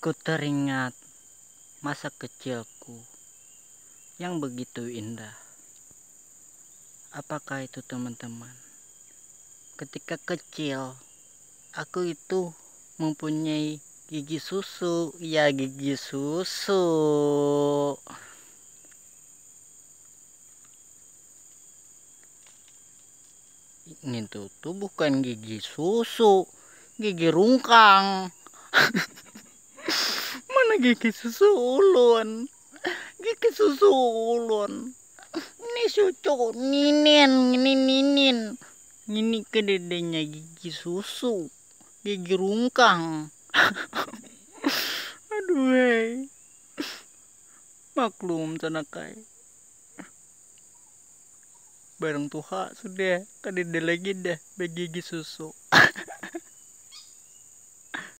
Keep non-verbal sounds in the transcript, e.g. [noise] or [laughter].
Ku teringat masa kecilku yang begitu indah. Apakah itu teman-teman? Ketika kecil, aku itu mempunyai gigi susu. Ya gigi susu. Ini tuh, tuh bukan gigi susu, gigi rungkang. [laughs] gigi susulun gigi susulun ini susu ninin ini ninin ini kededenya gigi susu gigi rungkang [laughs] aduh hei maklum kai bareng tuha sudah kedede lagi dah bagi gigi susu [laughs]